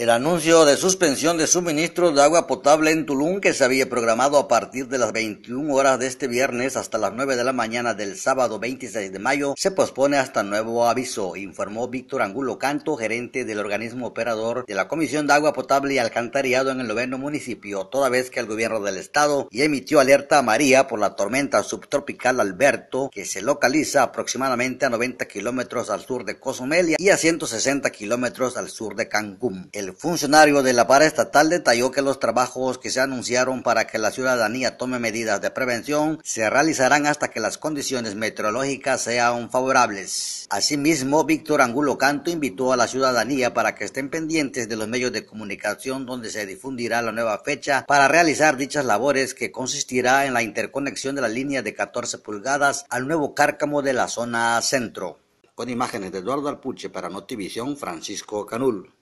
el anuncio de suspensión de suministro de agua potable en Tulum, que se había programado a partir de las 21 horas de este viernes hasta las 9 de la mañana del sábado 26 de mayo, se pospone hasta nuevo aviso, informó Víctor Angulo Canto, gerente del organismo operador de la Comisión de Agua Potable y Alcantarillado en el noveno municipio, toda vez que el gobierno del estado ya emitió alerta a María por la tormenta subtropical Alberto, que se localiza aproximadamente a 90 kilómetros al sur de Cozumel y a 160 kilómetros al sur de Cancún. El funcionario de la estatal detalló que los trabajos que se anunciaron para que la ciudadanía tome medidas de prevención se realizarán hasta que las condiciones meteorológicas sean favorables. Asimismo, Víctor Angulo Canto invitó a la ciudadanía para que estén pendientes de los medios de comunicación donde se difundirá la nueva fecha para realizar dichas labores que consistirá en la interconexión de la línea de 14 pulgadas al nuevo cárcamo de la zona centro. Con imágenes de Eduardo Alpuche para Notivisión, Francisco Canul.